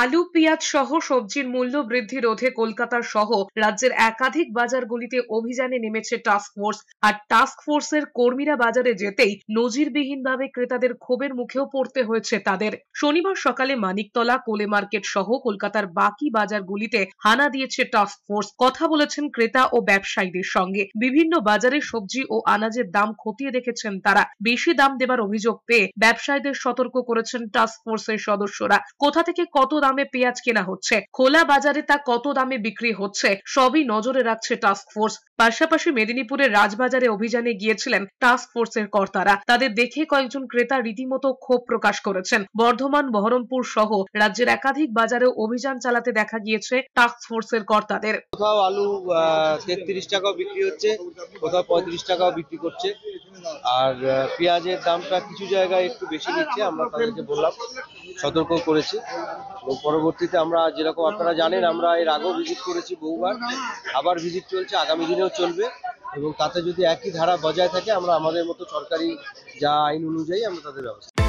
আলু পেঁয়াজ সহ সবজির মূল্য বৃদ্ধি রোধে কলকাতার সহ রাজ্যের একাধিক বাজারগুলিতে অভিযানে নেমেছে টাস্ক ফোর্স আর টাস্ক ফোর্সের কর্মীরা বাজারে যেতেই নজিরবিহীনভাবে ক্রেতাদের ক্ষোভের মুখেও পড়তে হয়েছে তাদের শনিবার সকালে মানিকতলা কোলে মার্কেট সহ কলকাতার বাকি বাজারগুলিতে হানা দিয়েছে টাস্ক ফোর্স কথা বলেছেন ক্রেতা ও ব্যবসায়ীদের সঙ্গে বিভিন্ন বাজারে সবজি ও আনাজের দাম খতিয়ে দেখেছেন তারা বেশি দাম দেবার অভিযোগ পেয়ে ব্যবসায়ীদের সতর্ক করেছেন টাস্ক ফোর্সের সদস্যরা কোথা থেকে কত দামে পেঁয়াজ কেনা হচ্ছে খোলা বাজারে তা কত দামে বিক্রি হচ্ছে সবই নজরে রাখছে টাস্ক ফোর্স পাশাপাশি মেদিনীপুরের রাজবাজারে অভিযানে গিয়েছিলেন টাস্ক ফোর্সের কর্তারা তাদের দেখে কয়েকজন ক্রেতা রীতিমতো ক্ষোভ প্রকাশ করেছেন বর্ধমান বহরমপুর সহ রাজ্যের একাধিক বাজারে অভিযান চালাতে দেখা গিয়েছে টাস্ক ফোর্সের কর্তাদের কোথাও আলু তেত্রিশ টাকাও বিক্রি হচ্ছে কোথাও পঁয়ত্রিশ টাকাও বিক্রি করছে আর পেঁয়াজের দামটা কিছু জায়গায় একটু বেশি নিচ্ছে আমরা তাদেরকে বললাম সতর্ক করেছি এবং পরবর্তীতে আমরা যেরকম আপনারা জানেন আমরা এর আগেও ভিজিট করেছি বহুবার আবার ভিজিট চলছে আগামী দিনেও চলবে এবং তাতে যদি একই ধারা বজায় থাকে আমরা আমাদের মতো সরকারি যা আইন অনুযায়ী আমরা তাদের ব্যবস্থা